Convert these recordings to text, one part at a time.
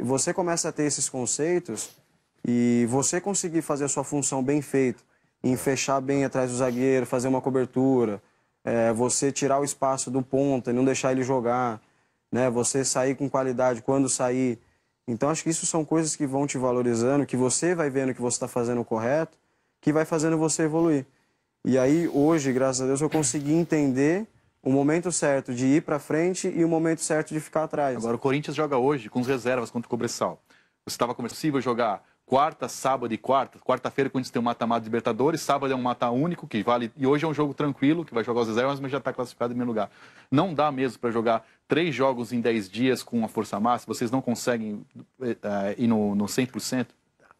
você começa a ter esses conceitos e você conseguir fazer a sua função bem feita, em fechar bem atrás do zagueiro, fazer uma cobertura, é, você tirar o espaço do ponta e não deixar ele jogar, né? Você sair com qualidade quando sair. Então acho que isso são coisas que vão te valorizando, que você vai vendo que você está fazendo o correto, que vai fazendo você evoluir. E aí hoje, graças a Deus, eu consegui entender o momento certo de ir para frente e o momento certo de ficar atrás. Agora, o Corinthians joga hoje com as reservas contra o Cobressal. Você estava possível jogar quarta, sábado e quarta. Quarta-feira, o Corinthians tem um mata-mata Libertadores, sábado é um mata único, que vale. E hoje é um jogo tranquilo, que vai jogar os reservas, mas já está classificado em primeiro lugar. Não dá mesmo para jogar três jogos em dez dias com a força máxima, vocês não conseguem eh, eh, ir no, no 100%.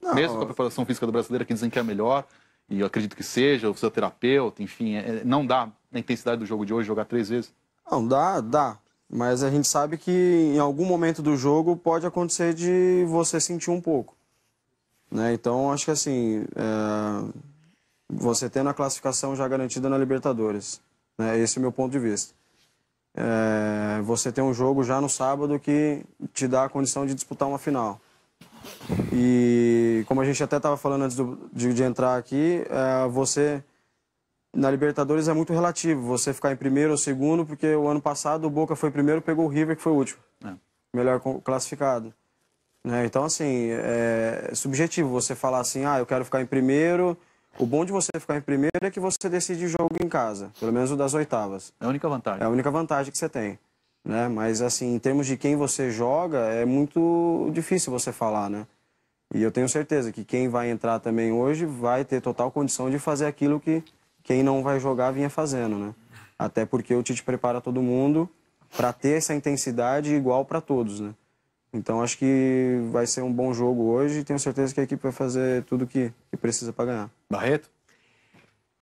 Não. Mesmo com a preparação física do brasileiro, que dizem que é melhor e eu acredito que seja, o fisioterapeuta, enfim, é, é, não dá na intensidade do jogo de hoje jogar três vezes? Não, dá, dá. Mas a gente sabe que em algum momento do jogo pode acontecer de você sentir um pouco. Né? Então, acho que assim, é... você tendo a classificação já garantida na Libertadores, né? esse é o meu ponto de vista. É... Você tem um jogo já no sábado que te dá a condição de disputar uma final. E como a gente até estava falando antes do, de, de, entrar aqui, é, você na Libertadores é muito relativo. Você ficar em primeiro ou segundo, porque o ano passado o Boca foi primeiro, pegou o River que foi o último, é. melhor classificado. Né? Então assim é, é subjetivo. Você falar assim, ah, eu quero ficar em primeiro. O bom de você ficar em primeiro é que você decide o jogo em casa, pelo menos o das oitavas. É a única vantagem. É a única vantagem que você tem né? Mas, assim, em termos de quem você joga, é muito difícil você falar, né? E eu tenho certeza que quem vai entrar também hoje vai ter total condição de fazer aquilo que quem não vai jogar vinha fazendo, né? Até porque o Tite prepara todo mundo para ter essa intensidade igual para todos, né? Então acho que vai ser um bom jogo hoje e tenho certeza que a equipe vai fazer tudo que, que precisa para ganhar. Barreto?